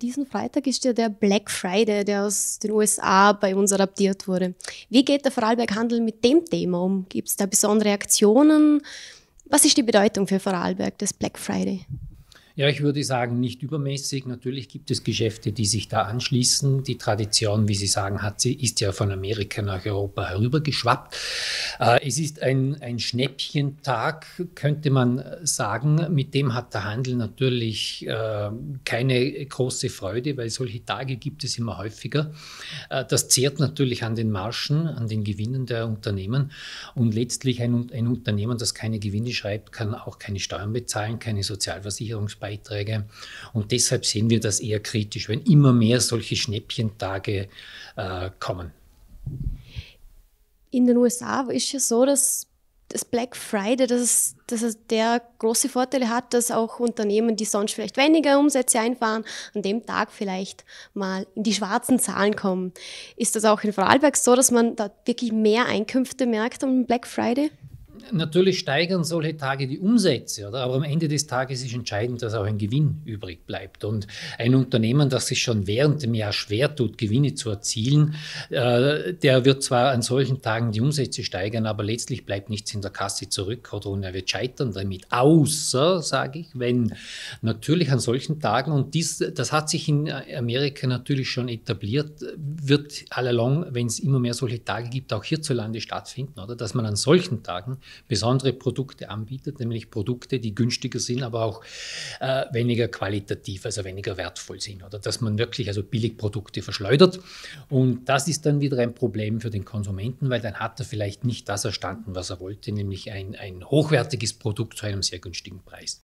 Diesen Freitag ist ja der Black Friday, der aus den USA bei uns adaptiert wurde. Wie geht der Vorarlberg Handel mit dem Thema um? Gibt es da besondere Aktionen? Was ist die Bedeutung für Vorarlberg des Black Friday? Ja, ich würde sagen, nicht übermäßig. Natürlich gibt es Geschäfte, die sich da anschließen. Die Tradition, wie Sie sagen, hat sie, ist ja von Amerika nach Europa herübergeschwappt. Äh, es ist ein, ein Schnäppchentag, könnte man äh, sagen. Mit dem hat der Handel natürlich äh, keine große Freude, weil solche Tage gibt es immer häufiger. Äh, das zehrt natürlich an den Marschen, an den Gewinnen der Unternehmen. Und letztlich ein, ein Unternehmen, das keine Gewinne schreibt, kann auch keine Steuern bezahlen, keine Sozialversicherung Beiträge. Und deshalb sehen wir das eher kritisch, wenn immer mehr solche Schnäppchentage äh, kommen. In den USA ist es ja so, dass das Black Friday, dass es, dass es der große Vorteil hat, dass auch Unternehmen, die sonst vielleicht weniger Umsätze einfahren, an dem Tag vielleicht mal in die schwarzen Zahlen kommen. Ist das auch in Vorarlberg so, dass man da wirklich mehr Einkünfte merkt am Black Friday? natürlich steigern solche Tage die Umsätze, oder? aber am Ende des Tages ist entscheidend, dass auch ein Gewinn übrig bleibt. Und ein Unternehmen, das sich schon während dem Jahr schwer tut, Gewinne zu erzielen, äh, der wird zwar an solchen Tagen die Umsätze steigern, aber letztlich bleibt nichts in der Kasse zurück oder und er wird scheitern damit. Außer, sage ich, wenn natürlich an solchen Tagen, und dies, das hat sich in Amerika natürlich schon etabliert, wird all along, wenn es immer mehr solche Tage gibt, auch hierzulande stattfinden, oder? Dass man an solchen Tagen besondere Produkte anbietet, nämlich Produkte, die günstiger sind, aber auch äh, weniger qualitativ, also weniger wertvoll sind. Oder dass man wirklich also Billigprodukte verschleudert. Und das ist dann wieder ein Problem für den Konsumenten, weil dann hat er vielleicht nicht das erstanden, was er wollte, nämlich ein, ein hochwertiges Produkt zu einem sehr günstigen Preis.